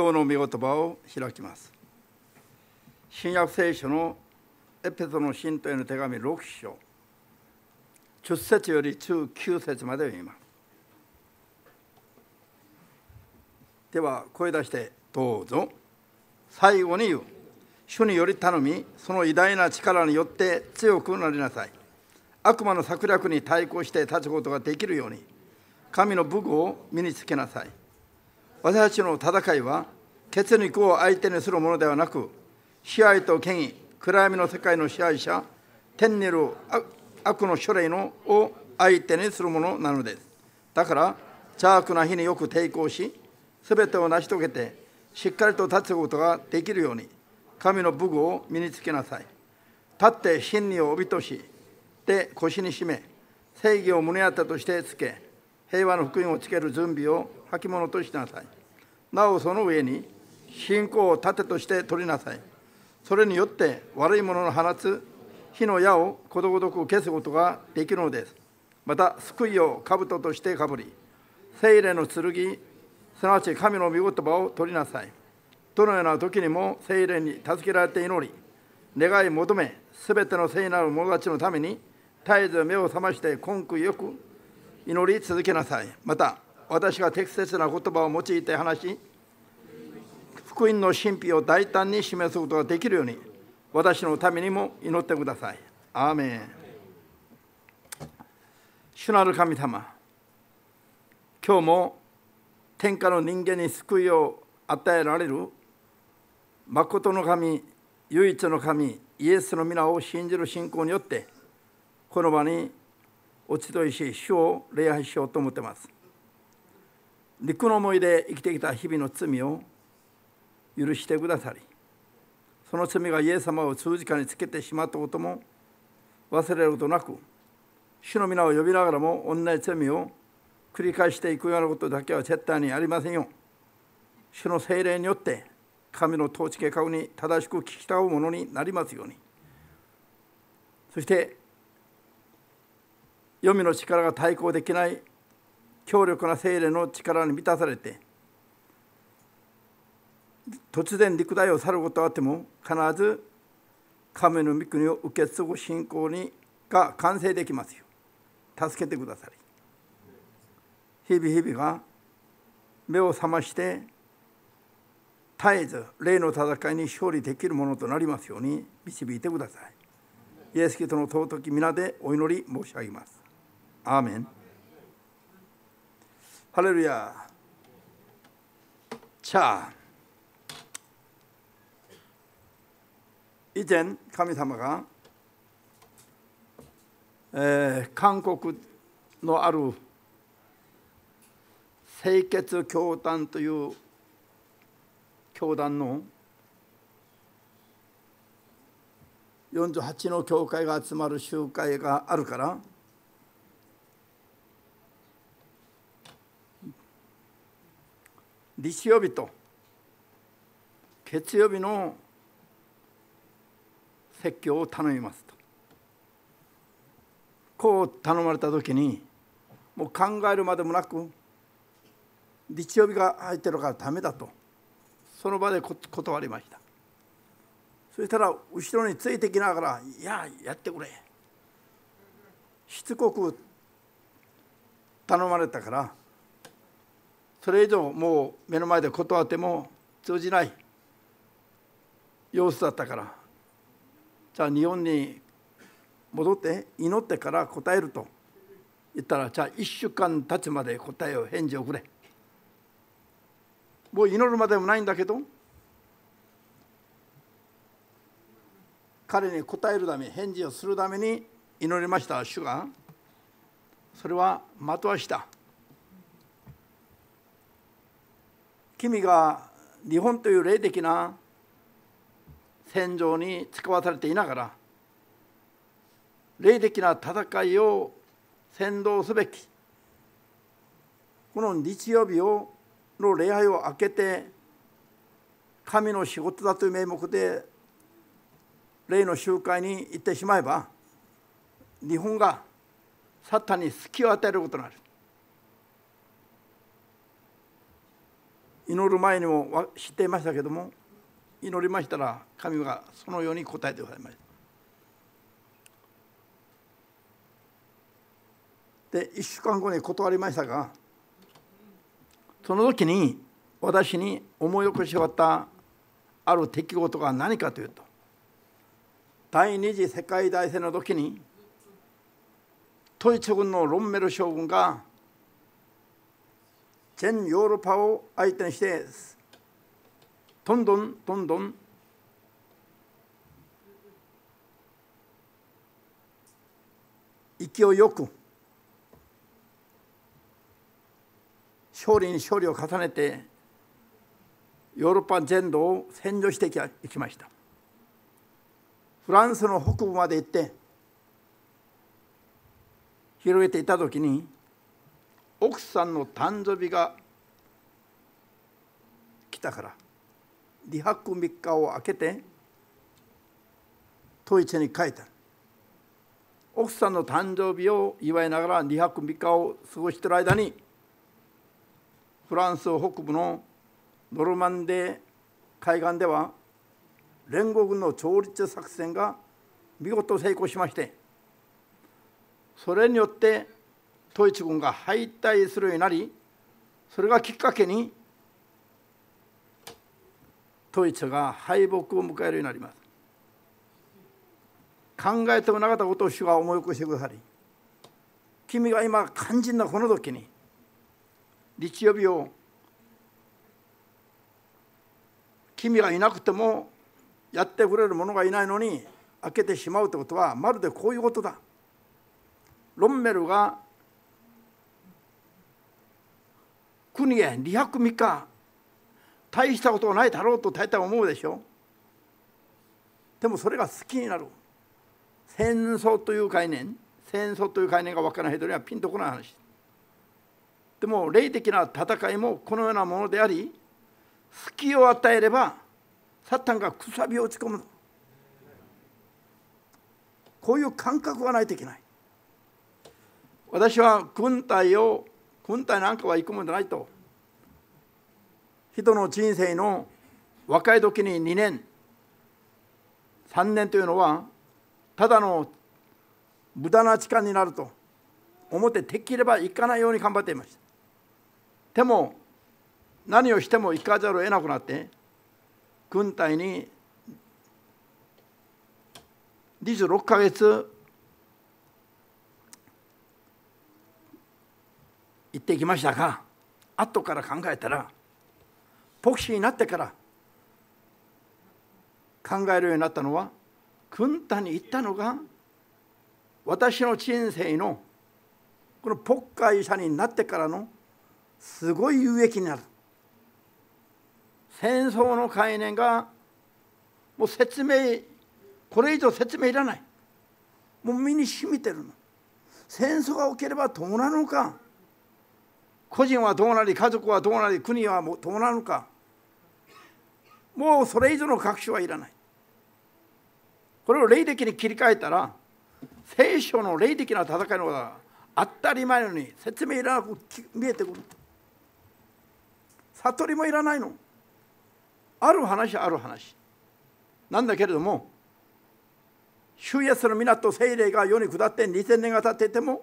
今日の御言葉を開きます新約聖書のエペソの信徒への手紙6章10節より19節まで読言いますでは声出してどうぞ最後に言う主により頼みその偉大な力によって強くなりなさい悪魔の策略に対抗して立つことができるように神の武具を身につけなさい私たちの戦いは血肉を相手にするものではなく支配と権威暗闇の世界の支配者天にいる悪の書類のを相手にするものなのですだから邪悪な日によく抵抗しすべてを成し遂げてしっかりと立つことができるように神の武具を身につけなさい立って真理を帯としで腰に締め正義を胸当てとしてつけ平和の福音をつける準備を履物としなさいなおその上に信仰を盾として取りなさいそれによって悪い者の放つ火の矢をことごとく消すことができるのですまた救いを兜としてかぶり聖霊の剣すなわち神の御言葉を取りなさいどのような時にも聖霊に助けられて祈り願い求めすべての聖なる者たちのために絶えず目を覚まして根気よく祈り続けなさいまた私が適切な言葉を用いて話し福音の神秘を大胆に示すことができるように私のためにも祈ってください。アーメン主なる神様今日も天下の人間に救いを与えられる真の神唯一の神イエスの皆を信じる信仰によってこの場にお集いし主を礼拝しようと思ってます肉の思いで生きてきた日々の罪を許してくださりその罪がイエス様を十字架につけてしまったことも忘れることなく主の皆を呼びながらも同じ罪を繰り返していくようなことだけは絶対にありませんよ主の精霊によって神の統治計画に正しく聞きたうものになりますようにそして読みの力が対抗できない強力な精霊の力に満たされて突然陸大を去ることはあっても必ず神の御国を受け継ぐ信仰にが完成できますよ助けてください日々日々が目を覚まして絶えず霊の戦いに勝利できるものとなりますように導いてくださいイエス・キリストの尊き皆でお祈り申し上げますアーメン할レ루야자이젠하나えー、韓国のある清潔教団という教団の48の教会が集まる集会があるから日曜日と月曜日の説教を頼みますとこう頼まれた時にもう考えるまでもなく日曜日が入ってるからダメだとその場で断りましたそしたら後ろについてきながら「いややってくれ」しつこく頼まれたからそれ以上もう目の前で断っても通じない様子だったからじゃあ日本に戻って祈ってから答えると言ったらじゃあ1週間経つまで答えを返事をくれもう祈るまでもないんだけど彼に答えるため返事をするために祈りました主がそれは的はした。君が日本という霊的な戦場に使わされていながら霊的な戦いを先導すべきこの日曜日をの礼拝を明けて神の仕事だという名目で例の集会に行ってしまえば日本がサタンに隙を与えることになる祈る前にも知っていましたけども祈りましたら神がそのように答えてくださいましたで1週間後に断りましたがその時に私に思い起こし終わったある出来事が何かというと第二次世界大戦の時に統一軍のロンメル将軍が全ヨーロッパを相手にしてどんどんどんどん勢いよく勝利に勝利を重ねてヨーロッパ全土を占領していきましたフランスの北部まで行って広げていた時に奥さんの誕生日が来たから2泊3日を空けて統一に帰った奥さんの誕生日を祝いながら2泊3日を過ごしている間にフランス北部のノルマンデー海岸では連合軍の調律作戦が見事成功しましてそれによって統一軍が敗退するようになりそれがきっかけに統一が敗北を迎えるようになります考えてもなかったことを主が思い起こしてくださり君が今肝心なこの時に日曜日を君がいなくてもやってくれる者がいないのに開けてしまうということはまるでこういうことだ。ロンメルが国へ2泊3日大したことはないだろうと大体思うでしょでもそれが好きになる戦争という概念戦争という概念が分からない人にはピンとこない話でも霊的な戦いもこのようなものであり隙を与えればサタンがくさびを打ち込むこういう感覚がないといけない私は軍隊を軍隊なんかは行くもんじゃないと人の人生の若い時に2年3年というのはただの無駄な時間になると思ってできれば行かないように頑張っていましたでも何をしても行かざるを得なくなって軍隊に26ヶ月っていきましたが後から考えたら牧師になってから考えるようになったのは軍隊に行ったのが私の人生のこのポ牧会者になってからのすごい有益になる戦争の概念がもう説明これ以上説明いらないもう身に染みてるの戦争が起きればどうなのか個人はどうなり家族はどうなり国はもうどうなるかもうそれ以上の確証はいらないこれを霊的に切り替えたら聖書の霊的な戦いのことが当たり前のように説明いらなく見えてくる悟りもいらないのある話ある話なんだけれども主イエスの港聖霊が世に下って2000年が経ってても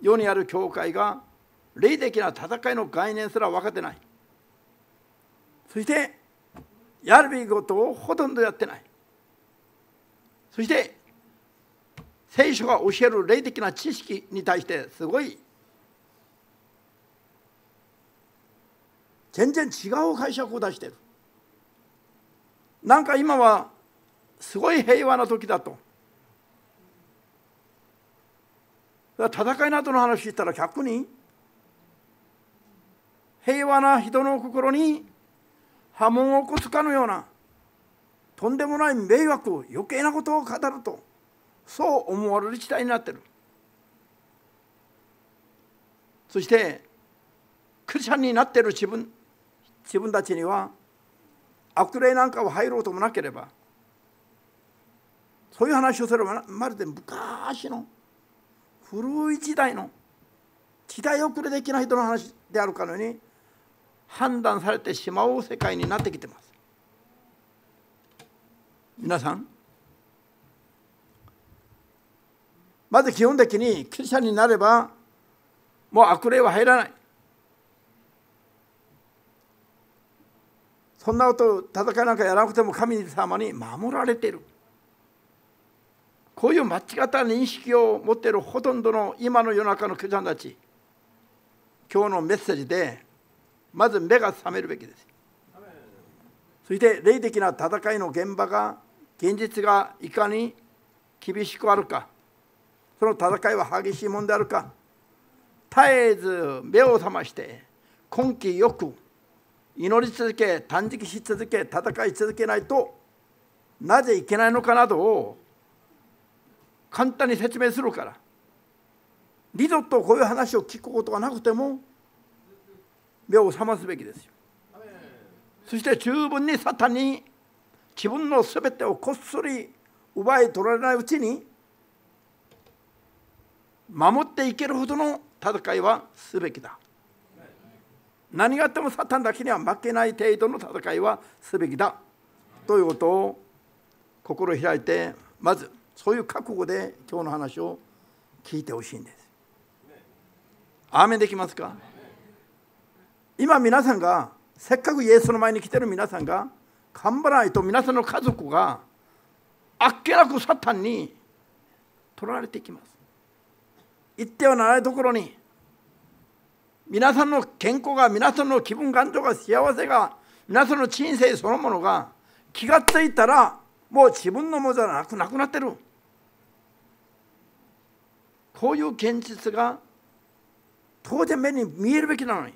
世にある教会が霊的な戦いの概念すら分かってないそしてやるべきことをほとんどやってないそして聖書が教える霊的な知識に対してすごい全然違う解釈を出してるなんか今はすごい平和な時だと戦いなどの話したら逆に平和な人の心に波紋を起こすかのようなとんでもない迷惑余計なことを語るとそう思われる時代になってるそしてクリスチャンになってる自分自分たちには悪霊なんかを入ろうともなければそういう話をすればまるで昔の古い時代の時代遅れ的な人の話であるかのように判断されてしまう世界になってきてます皆さんまず基本的にクリスチャンになればもう悪霊は入らないそんなこと戦いなんかやらなくても神様に守られてるこういう間違った認識を持っているほとんどの今の世の中のクリスチャンたち今日のメッセージでまず目が覚めるべきですそして霊的な戦いの現場が現実がいかに厳しくあるかその戦いは激しいものであるか絶えず目を覚まして根気よく祈り続け断食し続け戦い続けないとなぜいけないのかなどを簡単に説明するから二度とこういう話を聞くことがなくても目を覚ますべきですよそして十分にサタンに自分の全てをこっそり奪い取られないうちに守っていけるほどの戦いはすべきだ何があってもサタンだけには負けない程度の戦いはすべきだということを心開いてまずそういう覚悟で今日の話を聞いてほしいんです。アーメンできますか今皆さんがせっかくイエスの前に来てる皆さんが頑張らないと皆さんの家族があっけなくサタンに取られていきます行ってはならないところに皆さんの健康が皆さんの気分感情が幸せが皆さんの人生そのものが気が付いたらもう自分のものじゃなくなくなってるこういう現実が当然目に見えるべきなのに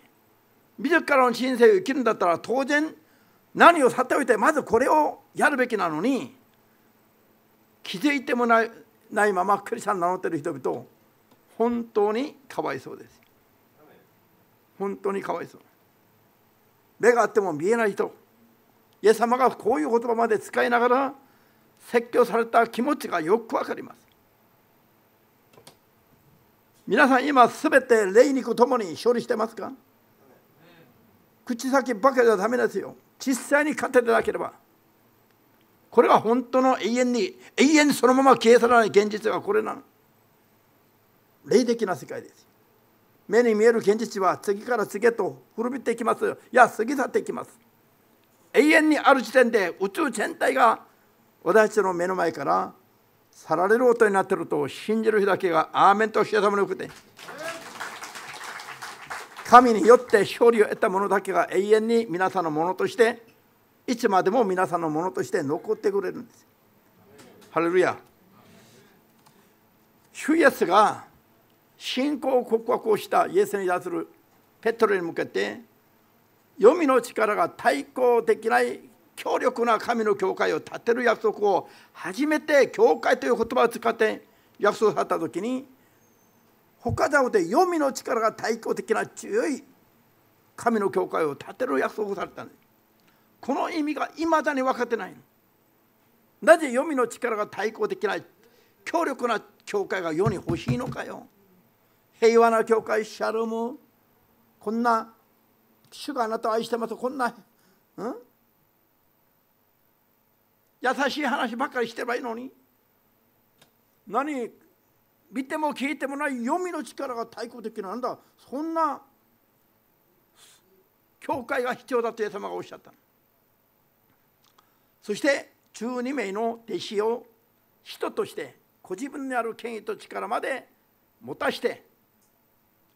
自らの人生を生きるんだったら当然何をさておいてまずこれをやるべきなのに気づいてもないないままクリスチャン名乗ってる人々本当にかわいそうです本当にかわいそう目があっても見えない人イエス様がこういう言葉まで使いながら説教された気持ちがよくわかります皆さん今すべて霊肉ともに勝利してますか口先ばかりはダメですよ実際に勝ててなければこれが本当の永遠に永遠にそのまま消え去らない現実はこれなの霊的な世界です目に見える現実は次から次へと古びていきますいや過ぎ去っていきます永遠にある時点で宇宙全体が私たちの目の前から去られる音になっていると信じる日だけがアーメンとしてたものよくて。神によって勝利を得たものだけが永遠に皆さんのものとしていつまでも皆さんのものとして残ってくれるんですハレルヤ主イエスが信仰を告白をしたイエスに対するペトロに向けて黄泉の力が対抗できない強力な神の教会を立てる約束を初めて教会という言葉を使って約束された時に他だおで黄泉の力が対抗的な強い神の教会を建てる約束されたのこの意味がいまだに分かってないなぜ黄泉の力が対抗的な強力な教会が世に欲しいのかよ平和な教会シャルムこんな主があなたを愛してますこんな、うん、優しい話ばっかりしてればいいのに何見ても聞いてもない読みの力が対抗的なんだそんな教会が必要だとイエス様がおっしゃったそして12名の弟子を人としてご自分にある権威と力まで持たして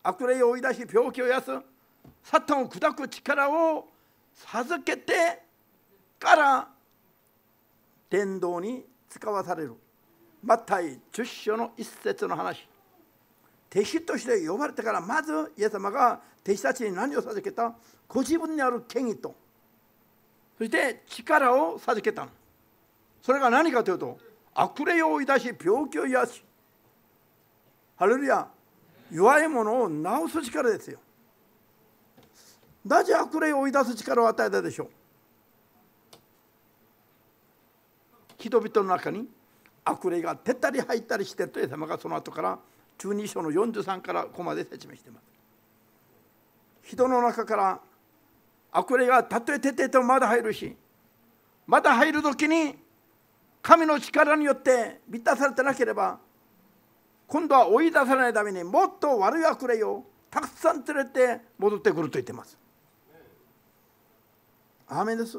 悪霊を追い出し病気を癒すサタンを砕く力を授けてから伝道に使わされるマタイ10章の一節の話弟子として呼ばれてからまずイエス様が弟子たちに何を授けたご自分にある権威とそして力を授けたそれが何かというと悪霊をい出し病気を癒しハレルヤ弱いものを治す力ですよなぜ悪霊を追い出す力を与えたでしょう人々の中に悪霊が出たり入ったりしてという様がその後から1二章の43からここまで説明しています人の中から悪霊がたとえ出ててもまだ入るしまだ入る時に神の力によって満たされてなければ今度は追い出さないためにもっと悪い悪霊をたくさん連れて戻ってくると言ってます。アーメンです。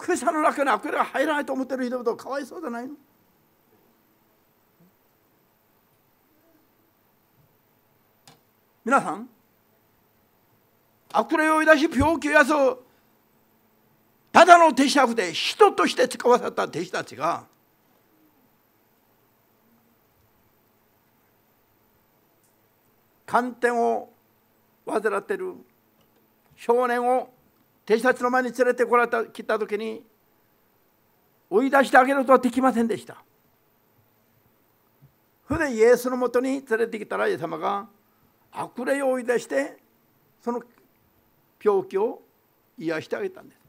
クリスチャンの中に悪霊が入らないと思ってる人々かわいそうじゃないの皆さん悪霊を追い出し病気を癒すただの弟子役で人として使わされた弟子たちが寒天を患っている少年を弟子たちの前に連れてこられた来た時に追い出してあげることはできませんでしたそれでイエスのもとに連れてきたらイエス様が悪霊を追い出してその病気を癒してあげたんです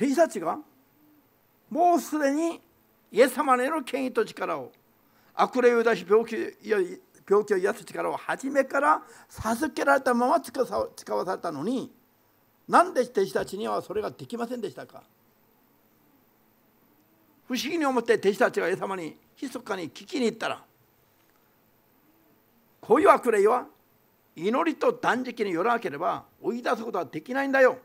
弟子たちがもうすでにイエス様への権威と力を悪霊を出し病気病気を癒す力を初めから授けられたまま使わされたのに何で弟子たちにはそれができませんでしたか不思議に思って弟子たちがイエス様に密かに聞きに行ったら恋はくれよは祈りと断食によらなければ追い出すことはできないんだよ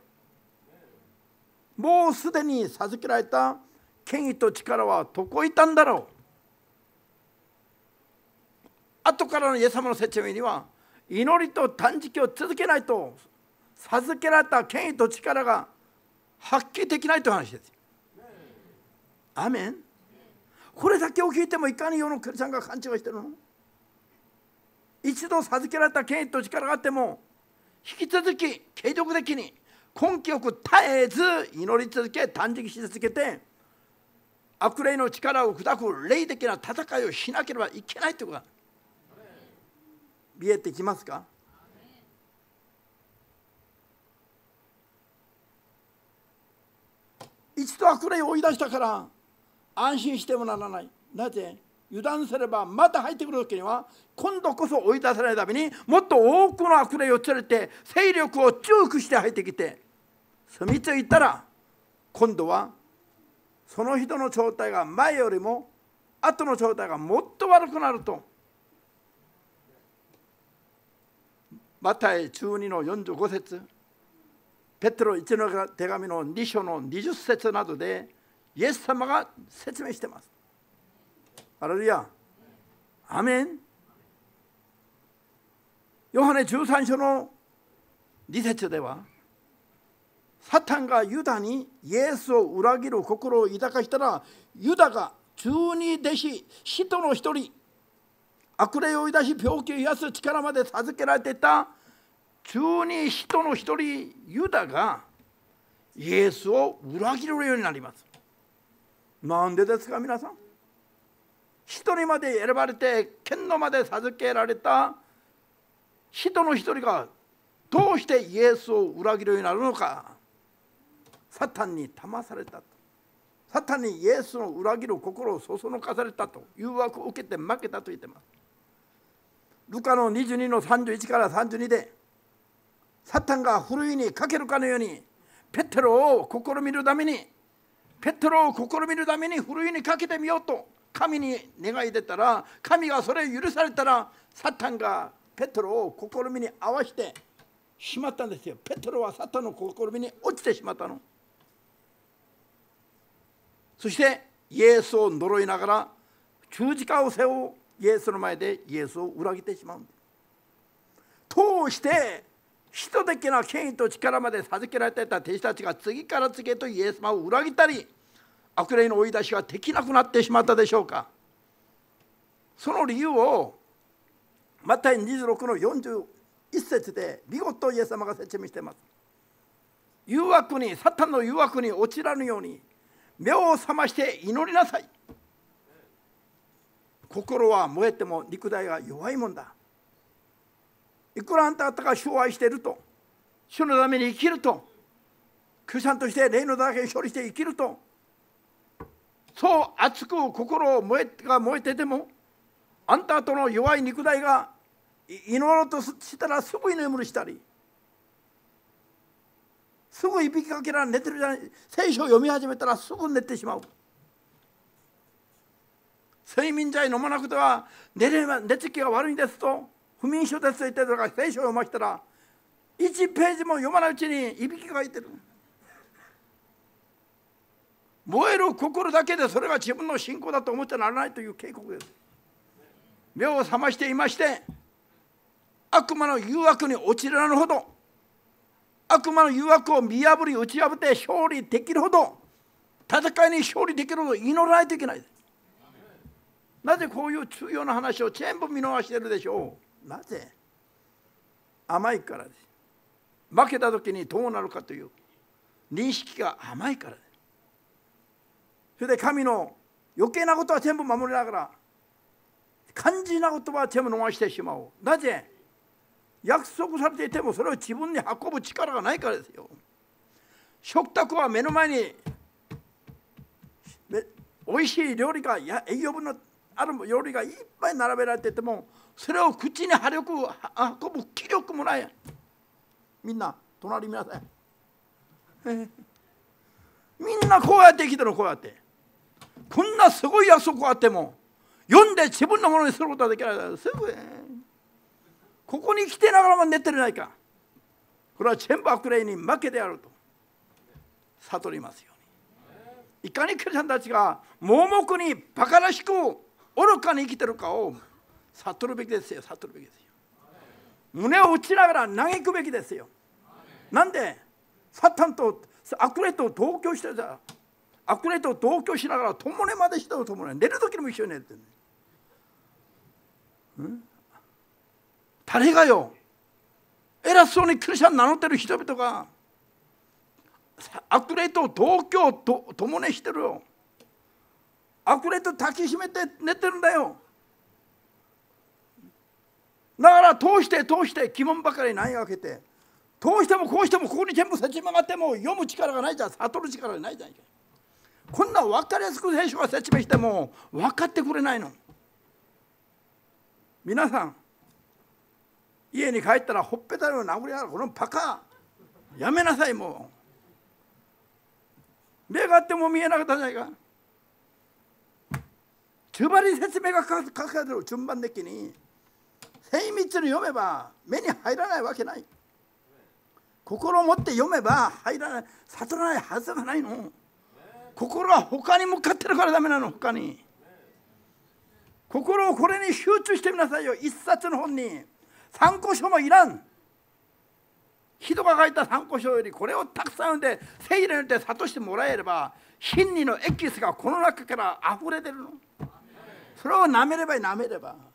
もうすでに授けられた権威と力はどこいたんだろう後からのイエス様の説明には祈りと断食を続けないと授けられた権威と力が発揮できないという話です。アメンこれだけを聞いてもいかに世のクリスチャンが勘違いしてるの一度授けられた権威と力があっても引き続き継続的に根気よく絶えず祈り続け断食し続けて悪霊の力を砕く霊的な戦いをしなければいけないということが見えてきますか一度悪霊を追い出したから安心してもならないなぜ油断すればまた入ってくる時には今度こそ追い出されいためにもっと多くの悪霊を連れて勢力を強くして入ってきて住み着いたら今度はその人の状態が前よりも後の状態がもっと悪くなると。マタイ12の45節ペテロ1の手紙の2章の20節などでイエス様が説明してますアレルヤアメンヨハネ13章の2節ではサタンがユダにイエスを裏切る心を抱かしたらユダが十二弟子使徒の一人悪霊を追い出し病気を癒す力まで授けられていた中に人の一人ユダがイエスを裏切るようになりますなんでですか皆さん一人まで選ばれて剣のまで授けられた人の一人がどうしてイエスを裏切るようになるのかサタンに騙されたとサタンにイエスの裏切る心をそそのかされたと誘惑を受けて負けたと言ってますルカの22の31から32でサタンがふるいにかけるかのようにペテロを試みるためにペテロを試みるためにふるいにかけてみようと神に願い出たら神がそれ許されたらサタンがペテロを試みに合わせてしまったんですよペテロはサタンの試みに落ちてしまったのそしてイエスを呪いながら十字架を背負うイエスの前でイエスを裏切ってしまうんです通して使徒的な権威と力まで授けられていた弟子たちが次から次へとイエス様を裏切ったり悪霊の追い出しができなくなってしまったでしょうかその理由をマタイ26の41節で見事イエス様が説明しています誘惑にサタンの誘惑に落ちらぬように目を覚まして祈りなさい心は燃えても肉体が弱いもんだいくらあんた方が主を愛していると主のために生きると救産として霊のだけに理して生きるとそう熱く心を燃えが燃えててもあんたとの弱い肉体が祈ろうとしたらすぐ眠りしたりすぐいびきかけら寝てるじゃない聖書を読み始めたらすぐ寝てしまう睡眠剤飲まなくては寝れ寝つきが悪いんですと不眠症でついてるとか聖書を読ましたら1ページも読まないうちにいびきがいてる燃える心だけでそれが自分の信仰だと思ってならないという警告です目を覚ましていまして悪魔の誘惑に陥らぬほど悪魔の誘惑を見破り打ち破って勝利できるほど戦いに勝利できるほど祈らないといけないなぜこういう重要な話を全部見逃してるでしょうなぜ甘いからです負けた時にどうなるかという認識が甘いからですそれで神の余計なことは全部守りながら肝心なことは全部逃してしまおうなぜ約束されていてもそれを自分に運ぶ力がないからですよ食卓は目の前に美味しい料理がや栄養分のある料理がいっぱい並べられててもそれを口に破力運ぶ気力もないみんな隣見なさい、えー、みんなこうやって生きてるこうやってこんなすごい約束あっても読んで自分のものにすることはできないすぐ、えー、ここに来てながらも寝てるないかこれはチェンークレイに負けであると悟りますようにいかにクリスチャンたちが盲目にバカらしく愚かに生きてるかを悟るべきですよ悟るべきですよ胸を打ちながら嘆くべきですよなんでサタンと悪霊と同居してた悪霊と同居しながら共寝までしたと共寝寝る時も一緒に寝てね誰がよ偉そうにクリスチャン名乗ってる人々が悪霊と同居と共寝してるよ悪霊と抱きしめて寝てるんだよだから通して通して鬼門ばかり投げかけて通してもこうしてもここに全部せち曲がっても読む力がないじゃん悟る力がないじゃんこんな分かりやすく聖書が説明しても分かってくれないの皆さん家に帰ったらほっぺたの殴り合うこのパカやめなさいもう目があっても見えなかったじゃないか中盤り説明が書かれてる順番的に精密に読めば目に入らないわけない心を持って読めば入らない悟らないはずがないの心は他に向かってるからダメなの他に心をこれに集中してみなさいよ一冊の本に参考書もいらん人が書いた参考書よりこれをたくさん読んで正義によって諭してもらえれば真理のエキスがこの中から溢れてるのそれをなめればなめれば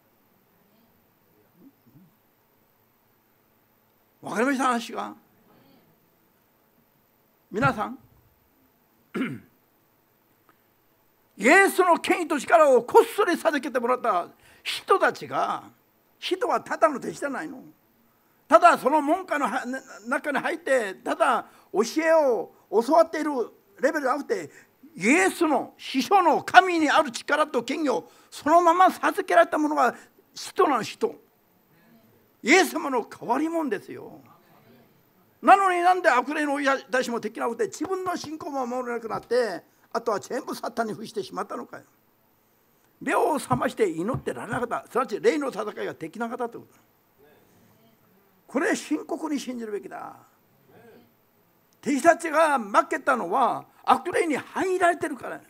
分かりました話が皆さん イエスの権威と力をこっそり授けてもらった人たちが人はただの弟子じゃないのただその門下の中に入ってただ教えを教わっているレベルじゃなくてイエスの師匠の神にある力と権威をそのまま授けられたものが人なの人イエス様の変わり者ですよなのになんで悪霊の親たちもできなくて自分の信仰も守れなくなってあとは全部サタンに伏してしまったのかよ霊を覚まして祈ってられなかったすなわち霊の戦いができなかったということこれ深刻に信じるべきだ敵たちが負けたのは悪霊に入られてるから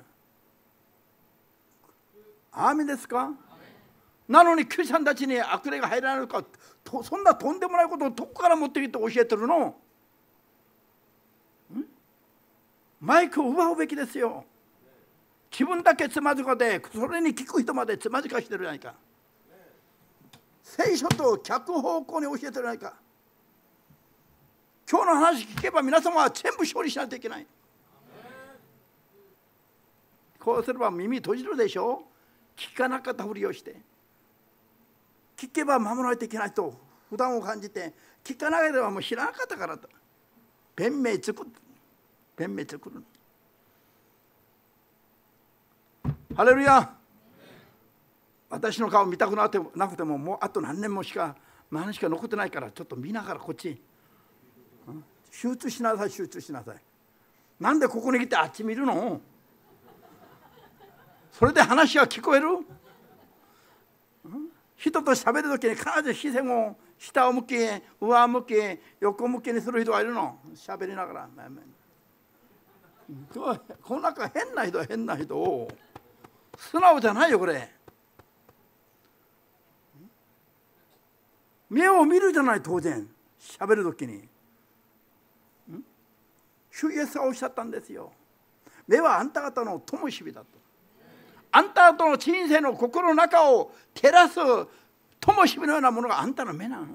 アーメンですかなのにクリスチャンたちに悪霊が入らないのかとそんなとんでもないことをどこから持ってきて教えてるのマイクを奪うべきですよ自分だけつまずかでそれに聞く人までつまずかしてるじゃないか聖書と逆方向に教えてるじゃないか今日の話聞けば皆様は全部勝利しないといけないこうすれば耳閉じるでしょ聞かなかったふりをして聞けば守られていけないと不断を感じて聞かなければもう知らなかったからと弁明作る弁明作るハレルヤ私の顔見たくなってなくてももうあと何年もしか何しか残ってないからちょっと見ながらこっち集中しなさい集中しなさいなんでここに来てあっち見るのそれで話は聞こえる人と喋る時に必ず視線を下を向き上向き横向きにする人がいるの喋りながらこの中変な人変な人を素直じゃないよこれ目を見るじゃない当然喋る時に主イエスがおっしゃったんですよ目はあんた方の灯火だとあんたとの人生の心の中を照らす灯火のようなものがあんたの目なの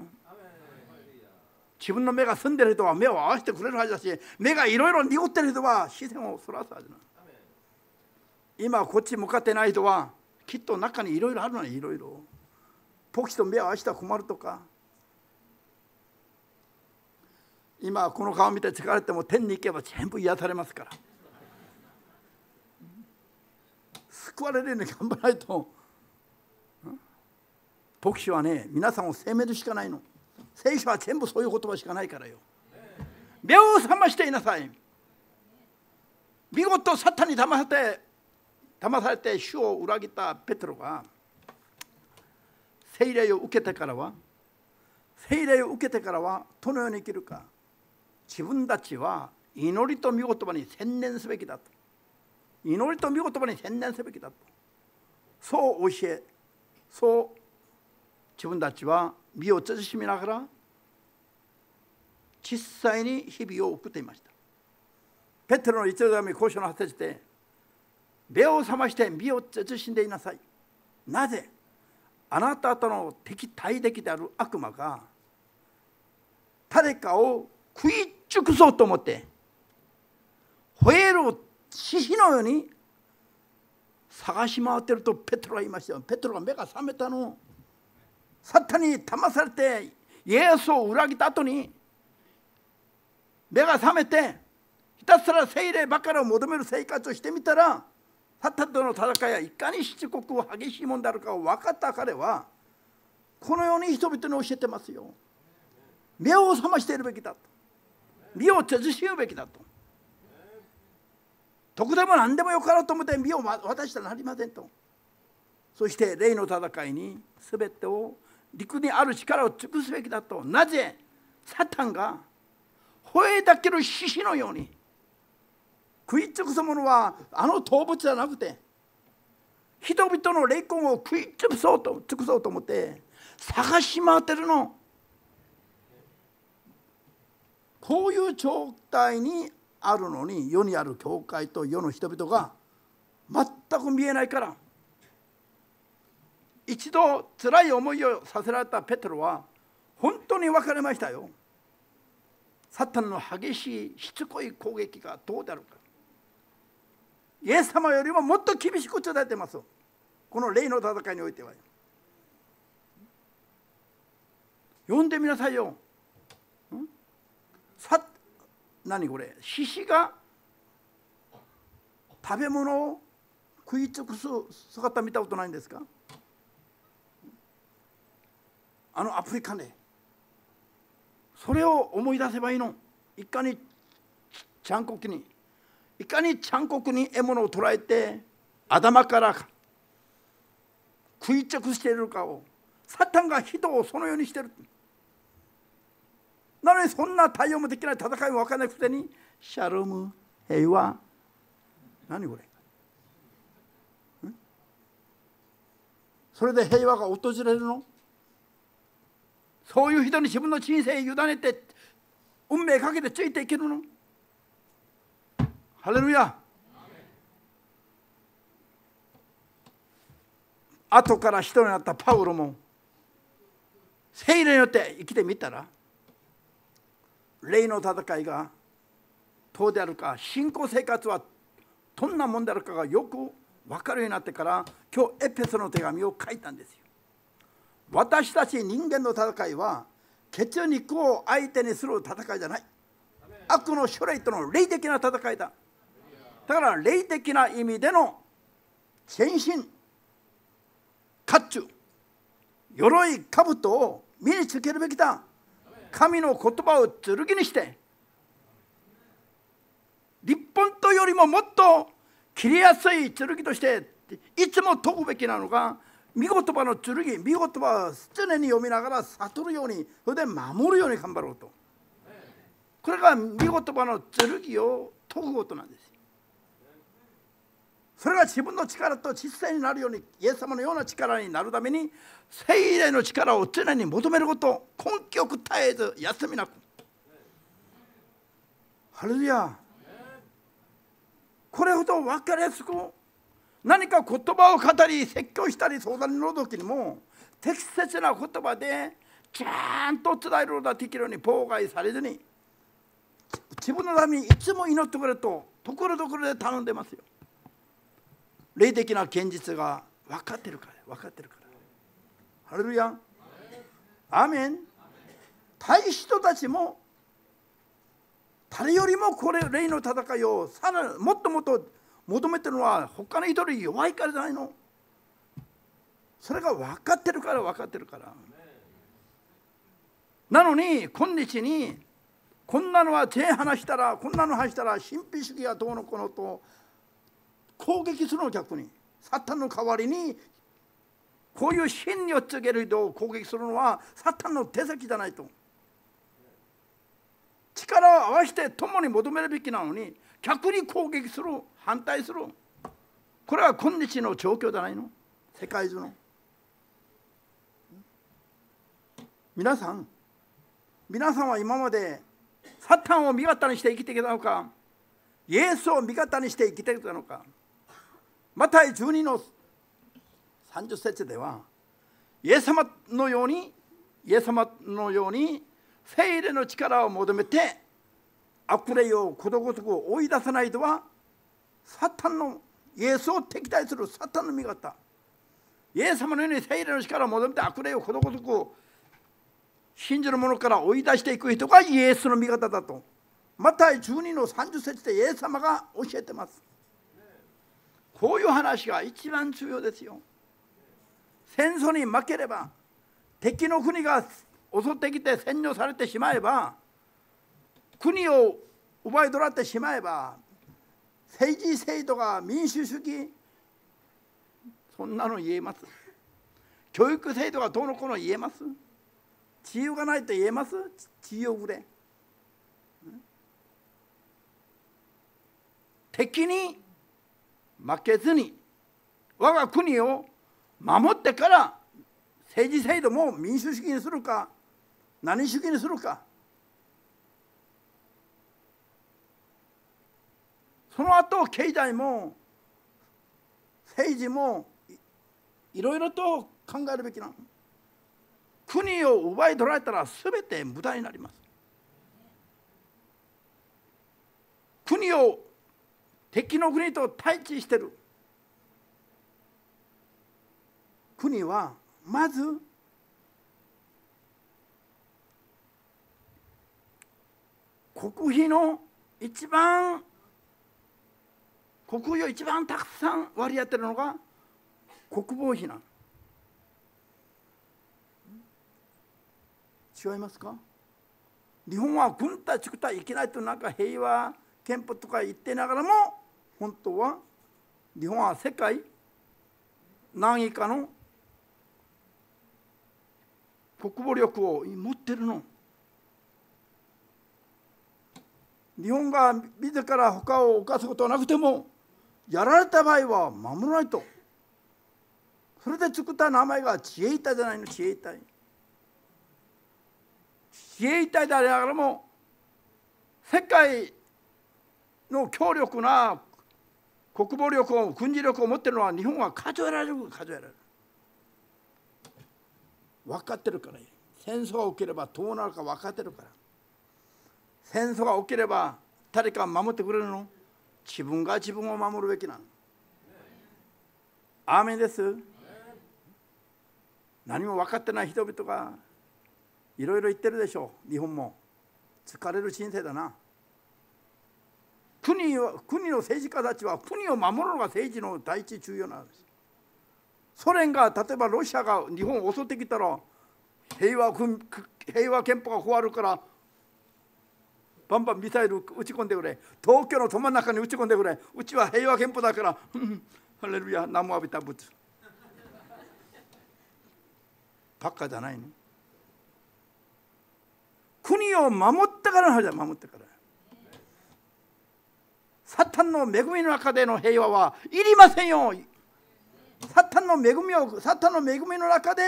自分の目が澄んでる人は目を合わせてくれるはずだし目がいろいろ濁ってる人は視線をそらすはずなの今こっち向かってない人はきっと中にいろいろあるのにいろいろポキと目を合わせたら困るとか今この顔見て疲れても天に行けば全部癒されますから。救われるように頑張らないと特使はね皆さんを責めるしかないの聖書は全部そういう言葉しかないからよ目を覚ましていなさい見事サタンに騙されて騙されて主を裏切ったペテロが聖霊を受けてからは聖霊を受けてからはどのように生きるか自分たちは祈りと見言葉に専念すべきだと祈りと御言葉に専念すべきだとそう教えそう自分たちは身を慎みながら実際に日々を送っていましたペテロの一度神交渉の果てして目を覚まして身を慎んでいなさいなぜあなたとの敵対敵である悪魔が誰かを食い尽くそうと思って吠える獅子のように探し回ってるとペトロがいましたよペトロが目が覚めたのサッタに騙されてイエスを裏切った後に目が覚めてひたすら精霊ばかりを求める生活をしてみたらサッタンとの戦いはいかにしつこく激しいものであるかを分かった彼はこのように人々に教えてますよ目を覚ましているべきだと目を慎むべきだと徳田も何でもよかろうと思って身を渡したらなりませんとそして霊の戦いに全てを陸にある力を尽くすべきだとなぜサタンが吠えだけの獅子のように食い尽くすものはあの動物じゃなくて人々の霊魂を食い尽くそうと尽くそうと思って探し回ってるのこういう状態にあるのに世にある教会と世の人々が全く見えないから一度辛い思いをさせられたペトロは本当に別れましたよ。サタンの激しいしつこい攻撃がどうであるか。イエス様よりももっと厳しく伝えてます。この霊の戦いにおいては。読んでみなさいよ。何これ獅子が食べ物を食い尽くす姿見たことないんですかあのアフリカねそれを思い出せばいいのいかにちゃんこくにいかにちゃんこくに獲物を捕らえて頭から食い尽くしているかをサタンが人をそのようにしてる。なのにそんな対応もできない戦いも分からなくてにシャルム平和何これそれで平和が訪れるのそういう人に自分の人生委ねて運命かけてついていけるのハレルヤ後から人になったパウロも生霊によって生きてみたら霊の戦いがどうであるか信仰生活はどんなもんであるかがよく分かるようになってから今日エペソの手紙を書いたんですよ。私たち人間の戦いは血肉を相手にする戦いじゃない悪の書類との霊的な戦いだだから霊的な意味での全身甲冑鎧兜を身につけるべきだ神の言葉を剣にして立本とよりももっと切りやすい剣としていつも解くべきなのが御言葉の剣御言葉を常に読みながら悟るようにそれで守るように頑張ろうとこれが御言葉の剣を解くことなんですそれが自分の力と実践になるようにイエス様のような力になるために聖霊の力を常に求めること根気よく絶えず休みなくハるじゃ。これほど分かりやすく何か言葉を語り説教したり相談に乗る時にも適切な言葉でちゃんと伝えることができるように妨害されずに自分のためにいつも祈ってくれとところどころで頼んでますよ霊的な現実が分かってるから分かってるからハレルヤアメン大人たちも誰よりもこれ霊の戦いをさらもっともっと求めてるのは他の人より弱いからじゃないのそれが分かってるから分かってるからなのに今日にこんなのは手離したらこんなの話したら神秘主義はどうのこのと攻撃するの逆にサタンの代わりにこういう真理っつげる人を攻撃するのはサタンの手先じゃないと力を合わせて共に求めるべきなのに逆に攻撃する反対するこれは今日の状況じゃないの世界中の皆さん皆さんは今までサタンを味方にして生きてきたのかイエスを味方にして生きてきたのかマタイ12の30節ではイエス様のようにイエス様のように聖霊の力を求めて悪霊をことごとく追い出さないとはサタンのイエスを敵対するサタンの味方イエス様のように聖霊の力を求めて悪霊をことごとく信じる者から追い出していく人がイエスの味方だとまた12の30節でイエス様が教えてますこういう話が一番重要ですよ戦争に負ければ敵の国が襲ってきて占領されてしまえば国を奪い取られてしまえば政治制度が民主主義そんなの言えます教育制度がどうのこうの言えます自由がないと言えます自由ぐれ敵に負けずに我が国を守ってから政治制度も民主主義にするか何主義にするかその後経済も政治もいろいろと考えるべきなの国を奪い取られたら全て無駄になります国を敵の国と対峙してる国はまず国費の一番国費を一番たくさん割り当てるのが国防費なの。違いますか日本は軍隊作ったいけないとなんか平和憲法とか言ってながらも本当は日本は世界何位かの国防力を持ってるの日本が自ら他を犯すことはなくてもやられた場合は守らないとそれで作った名前が自衛隊じゃないの自衛隊自衛隊でありながらも世界の強力な国防力を軍事力を持ってるのは日本は数えられる数えられる分かってるから戦争が起きればどうなるか分かってるから戦争が起きれば誰か守ってくれるの自分が自分を守るべきなのアーメンです何も分かってない人々がいろいろ言ってるでしょう日本も疲れる人生だな国国の政治家たちは国を守るのが政治の第一重要なんですソ連が例えばロシアが日本を襲ってきたら平和平和憲法が壊るからバンバンミサイル撃ち込んでくれ東京のど真ん中に撃ち込んでくれうちは平和憲法だから ハレルヤ何も浴びた仏ばっかじゃないの、ね、国を守ってからのはずだ守ってからサタンの恵みの中での平和はいりませんよサタンの恵みをサタンの恵みの中で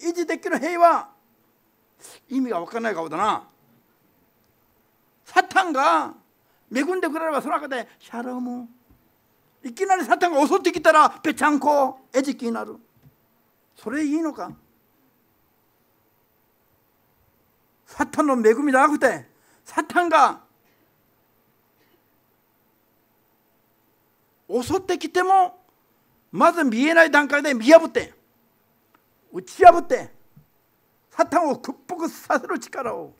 維持できる平和意味が分からない顔だなサタンが恵んでくれればその中でシャロームいきなりサタンが襲ってきたらぺちゃんこ餌食になるそれいいのかサタンの恵みじゃなくてサタンが襲ってきてもまず見えない段階で見破って打ち破ってサタンを屈服させる力を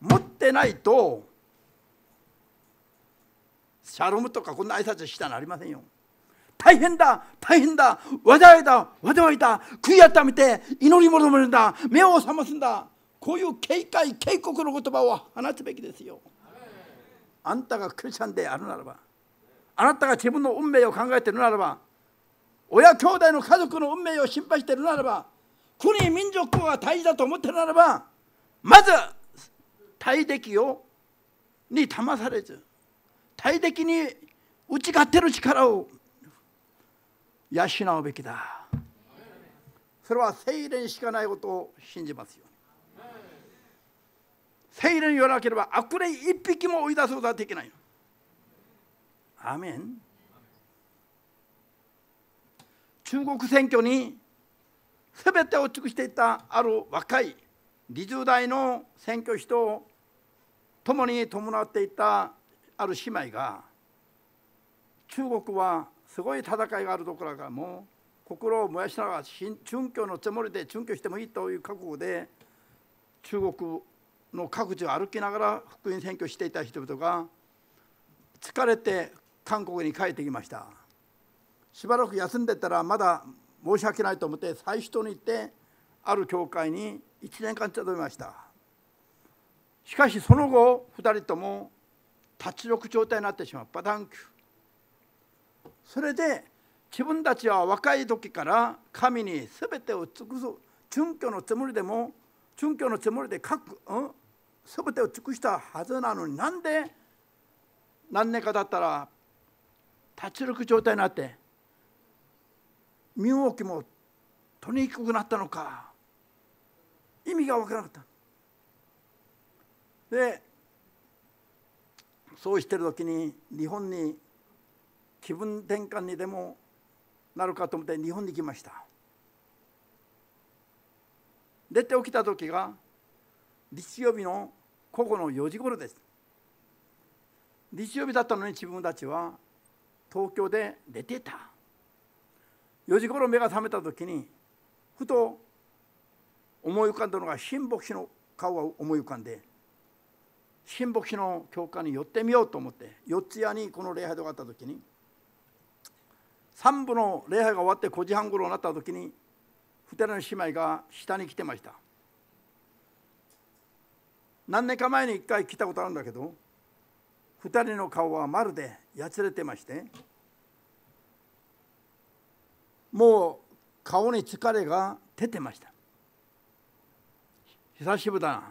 持ってないとシャロムとかこんな挨拶したのありませんよ。大変だ大変だ災いだ災いだ悔い改めて祈り求めるんだ目を覚ますんだこういう警戒警告の言葉を放つべきですよ。あんたがクリスチャンであるならば。あなたが自分の運命を考えているならば親兄弟の家族の運命を心配しているならば国民族が大事だと思っているならばまず大敵をに騙されず大敵に打ち勝てる力を養うべきだそれは精錬しかないことを信じますよ精錬言わなければ悪霊一匹も追い出すことはできないメン中国選挙に全てを尽くしていたある若い20代の選挙人を共に伴っていたある姉妹が中国はすごい戦いがあるところからも心を燃やしながら中教のつもりで中教してもいいという覚悟で中国の各地を歩きながら福音選挙していた人々が疲れて韓国に帰ってきましたしばらく休んでたらまだ申し訳ないと思って再初に行ってある教会に1年間勤めましたしかしその後2人とも立ち退く状態になってしまうた。タンそれで自分たちは若い時から神に全てを尽くす準拠のつもりでも準拠のつもりで書く、うん、全てを尽くしたはずなのになんで何年か経ったら立力状態になって身動きも取りにくくなったのか意味が分からなかったでそうしてる時に日本に気分転換にでもなるかと思って日本に来ました出て起きた時が日曜日の午後の4時頃です日曜日だったのに自分たちは東京で寝てた4時頃目が覚めた時にふと思い浮かんだのが新牧師の顔が思い浮かんで新牧師の教会に寄ってみようと思って四ツ谷にこの礼拝で終わった時に3部の礼拝が終わって5時半頃になった時に2人の姉妹が下に来てました何年か前に一回来たことあるんだけど2人の顔はまるでやつれてましてもう顔に疲れが出てました久しぶりだな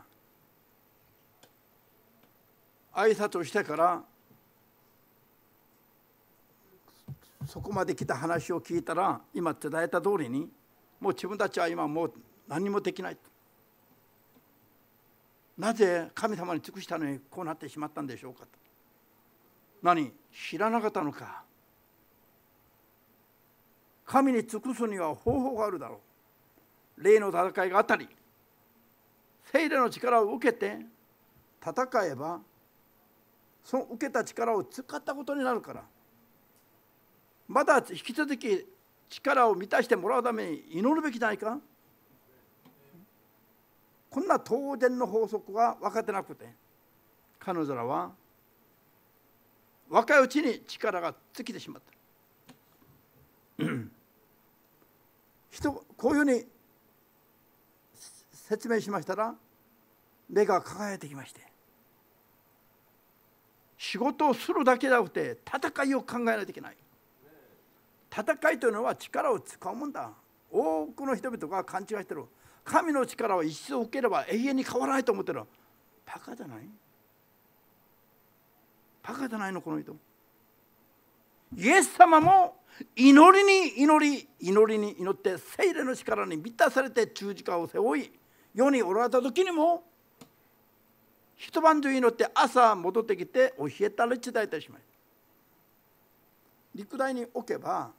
挨拶をしてからそこまで来た話を聞いたら今伝えた通りにもう自分たちは今もう何もできないなぜ神様に尽くしたのにこうなってしまったんでしょうかと何知らなかったのか神に尽くすには方法があるだろう霊の戦いがあったり聖霊の力を受けて戦えばその受けた力を使ったことになるからまだ引き続き力を満たしてもらうために祈るべきじゃないかこんな当然の法則は分かってなくて彼女らは若いうちに力が尽きてしまった 人こういうふうに説明しましたら目が輝いてきまして仕事をするだけじゃなくて戦いを考えないといけない戦いというのは力を使うもんだ多くの人々が勘違いしてる神の力を一層受ければ永遠に変わらないと思ってるバカじゃないバカじゃないのこの人イエス様も祈りに祈り祈りに祈って聖霊の力に満たされて十字架を背負い世におられた時にも一晩中祈って朝戻ってきて教えたら時代いたしまい陸大に置けば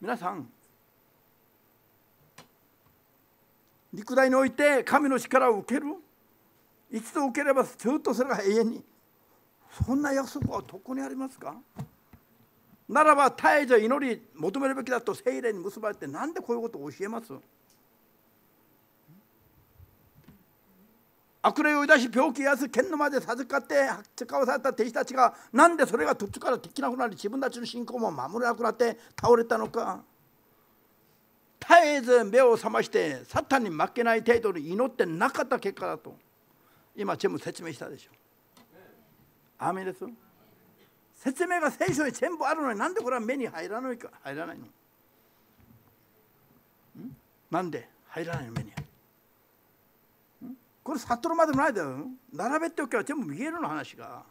皆さん陸大において神の力を受ける一度受ければずっとそれが永遠にそんな約束はとこにありますかならば絶えず祈り求めるべきだと聖霊に結ばれてなんでこういうことを教えます悪霊を出し病気やす剣の間で授かって使わされた弟子たちがなんでそれが途中からできなくなり自分たちの信仰も守れなくなって倒れたのか絶えず目を覚ましてサタンに負けない程度に祈ってなかった結果だと今全部説明したでしょうアメです説明が聖書に全部あるのになんでこれは目に入らないか入らないのなんで入らないの目にこれ悟るまでもないだよ並べておけば全部見えるの話が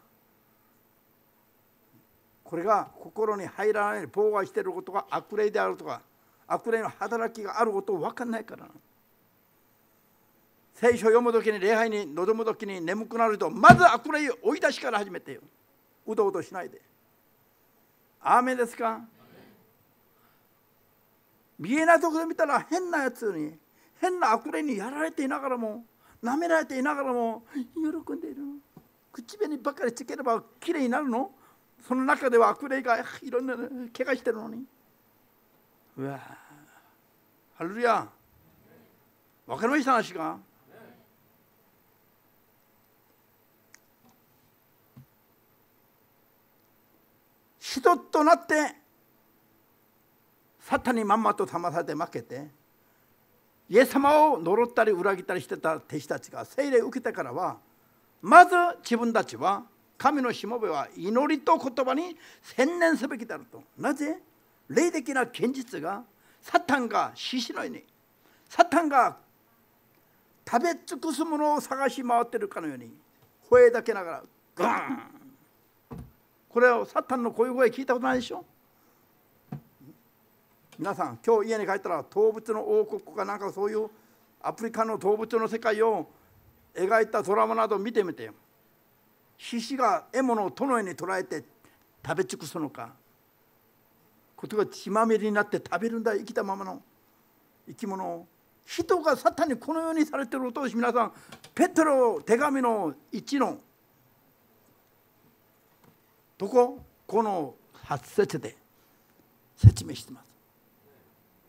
これが心に入らない妨害していることが悪霊であるとか悪霊の働きがあることを分かんないからなの聖書を読む時に礼拝に臨む時に眠くなるとまず悪霊追い出しから始めてようどうどしないで雨ですか見えないところで見たら変なやつに変な悪霊にやられていながらも舐められていながらも喜んでいる口紅ばっかりつければきれいになるのその中では悪霊がいろんな怪我してるのにうわハルリア分かりました話が人となってサタンにまんまと騙されて負けてイエス様を呪ったり裏切ったりしてた弟子たちが聖霊を受けてからはまず自分たちは神のしもべは祈りと言葉に専念すべきであるとなぜ霊的な現実がサタンが獅子のようにサタンが食べ尽くすものを探し回ってるかのように声だけながらガーンこれはサタンのこういう声聞いたことないでしょ皆さん今日家に帰ったら動物の王国かなんかそういうアフリカの動物の世界を描いたドラマなど見てみて獅子が獲物をのうに捕らえて食べ尽くすのかことが血まみれになって食べるんだ生きたままの生き物を人がサタンにこのようにされてることを皆さんペトロ手紙の1の「とここの8節で説明してます。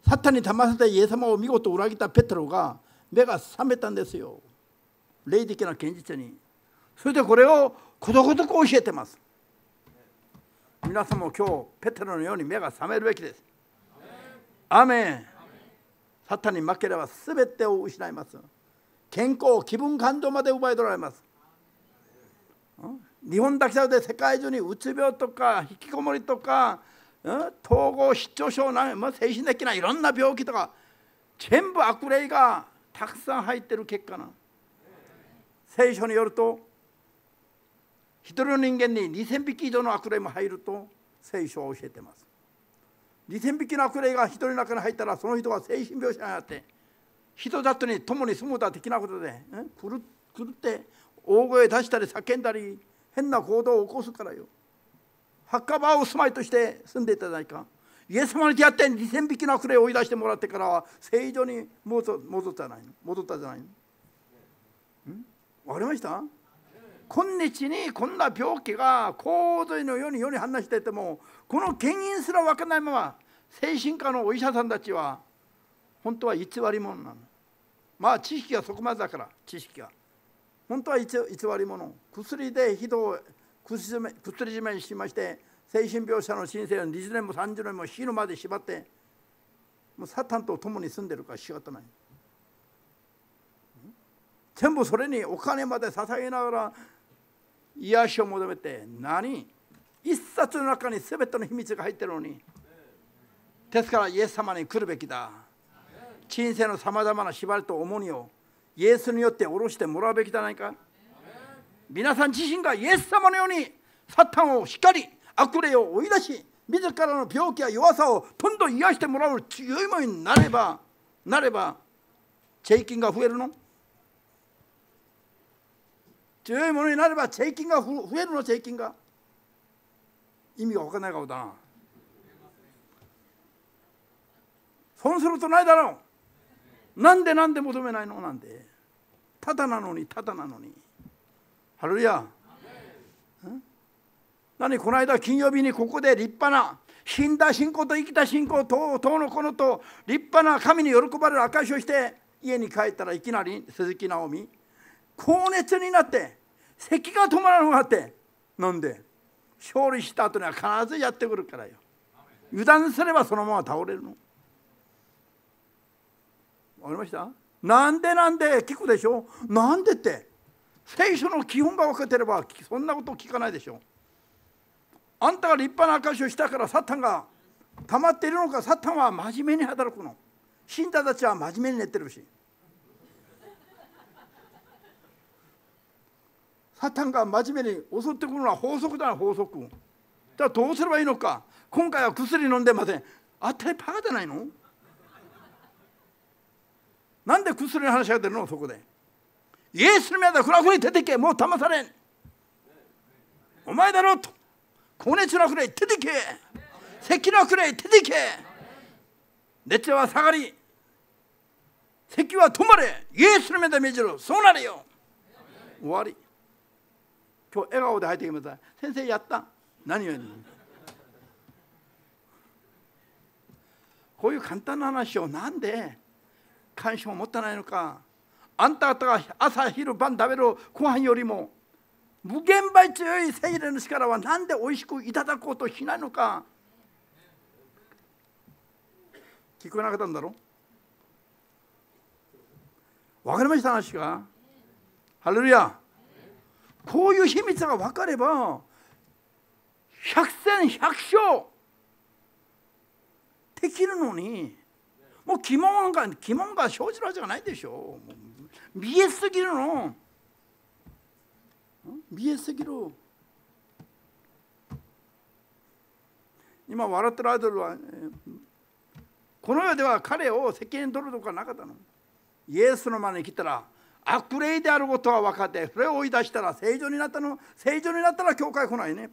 サタンに騙れたイエス様を見事裏切ったペトロが目が覚めたんですよ。霊的な現実に。それでこれをことごとく教えてます。皆さんも今日ペテロのように目が覚めるべきです。アメサタンに負ければ全てを失います。健康、気分、感動まで奪い取られます。うん日本だけじゃなくて世界中にうつ病とか引きこもりとか、うん、統合失調症な、まあ、精神的ないろんな病気とか全部悪霊がたくさん入ってる結果な聖書によると一人の人間に2,000匹以上の悪霊も入ると聖書を教えてます2,000匹の悪霊が一人の中に入ったらその人が精神病者になって人だとに共に住むことはできなことで、うん、狂って大声出したり叫んだり変な行動を起こすからよ墓場を住まいとして住んでいただいかイエス様に出会って2,000匹の悪レを追い出してもらってからは正常に戻ったじゃないの戻ったじゃないの分かりました今日にこんな病気が洪水のように世に話しててもこの原因すら分からないまま精神科のお医者さんたちは本当は偽り者なのまあ知識がそこまでだから知識が。本当は偽り者薬で人を薬締めにしまして精神病者の人生を20年も30年も死ぬまで縛ってもうサタンと共に住んでるから仕方ない全部それにお金まで捧げながら癒しを求めて何一冊の中に全ての秘密が入ってるのにですからイエス様に来るべきだ人生のさまざまな縛りと重荷をイエスによって下ろしてもらうべきじゃないか皆さん自身がイエス様のようにサタンを光り悪霊を追い出し自らの病気や弱さをどんどん癒してもらう強いものになればなれば税金が増えるの強いものになれば税金が増えるの税金が意味が分からない顔だな損するとないだろうなんでなんで求めないのなんでただなのにただなのにハレルヤ何この間金曜日にここで立派な死んだ信仰と生きた信仰とうのこのと立派な神に喜ばれる証しをして家に帰ったらいきなり鈴木直美高熱になって咳が止まらなくなって飲んで勝利した後には必ずやってくるからよ油断すればそのまま倒れるの分かりましたなんでなんで聞くでしょなんでって聖書の基本が分かってればそんなこと聞かないでしょあんたが立派な証をしたからサタンが溜まっているのかサタンは真面目に働くの信者たちは真面目に寝てるしサタンが真面目に襲ってくるのは法則だな法則じゃあどうすればいいのか今回は薬飲んでませんあったりパカじゃないのなんで薬の話が出るのそこでイエスの目だフラフに出てけもう騙されんお前だろと高熱のくらい出てけ咳のくらい出てけ熱は下がり咳は止まれイエスの目で見じろそうなれよ終わり今日笑顔で入ってきました先生やった何をやるのこういう簡単な話をなんで関心を持たないのかあんた方が朝昼晩食べるご飯よりも無限倍強い生霊の力は何で美味しくいただこうとしないのか聞こえなかったんだろう分かりました話がハレルヤこういう秘密が分かれば百戦百勝できるのにもう疑問が疑問が生じるはずがないでしょう見えすぎるの見えすぎる今笑ってるアイドルは、この世では彼を世間に取るとかなかったのイエスの前に来たら悪霊であることは分かってそれを追い出したら正常になったの正常になったら教会来ないね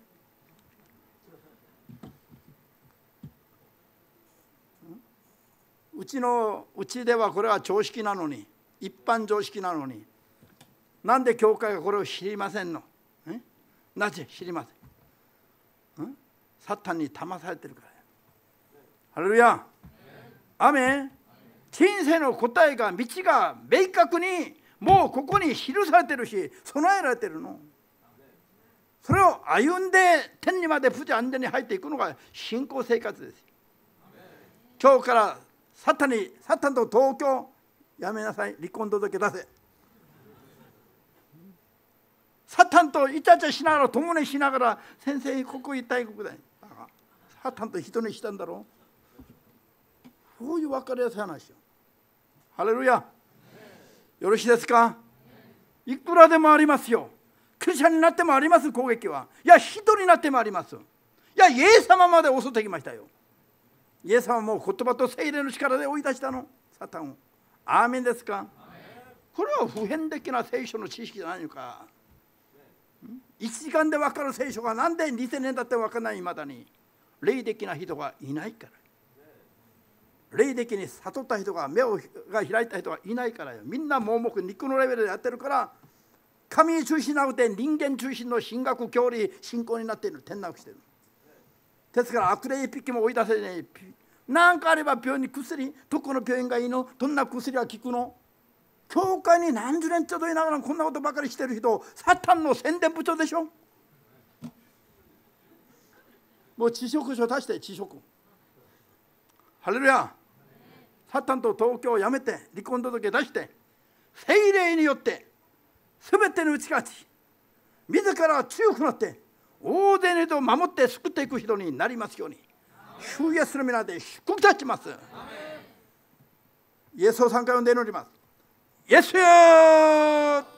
うちのうちではこれは常識なのに一般常識なのになんで教会がこれを知りませんのなぜ知りませんんサタンに騙されてるからハレルヤ雨人生の答えが道が明確にもうここに記されてるし備えられてるのそれを歩んで天にまで無事安全に入っていくのが信仰生活です今日からサタンにサタンと東京やめなさい離婚届出せサタンとイチャイチャしながら共にしながら先生ここ一体国だサタンと人にしたんだろうそういう分かりやすい話よハレルヤよろしいですかいくらでもありますよクリスチャンになってもあります攻撃はいや人になってもありますいやイエス様まで襲ってきましたよイエス様も言葉と精霊の力で追い出したのサタンをアーメンですかこれは普遍的な聖書の知識じゃないのか1時間で分かる聖書が何で2000年だって分からないまだに霊的な人がいないから霊的に悟った人が目をが開いた人がいないからよみんな盲目肉のレベルでやってるから神中心なくて人間中心の神学教理信仰になっている転落してるですから悪霊一匹も追い出せない何かあれば病院に薬どこの病院がいいのどんな薬は効くの教会に何十年ちょうどいながらこんなことばかりしてる人サタンの宣伝部長でしょもう辞職書出して辞職ハレルヤサタンと東京をやめて離婚届出して精霊によって全てに打ち勝ち自らは強くなって大勢の人を守って救っていく人になりますように主イエスの皆で祝福立ちますイエスを参加を祈りますイエスよ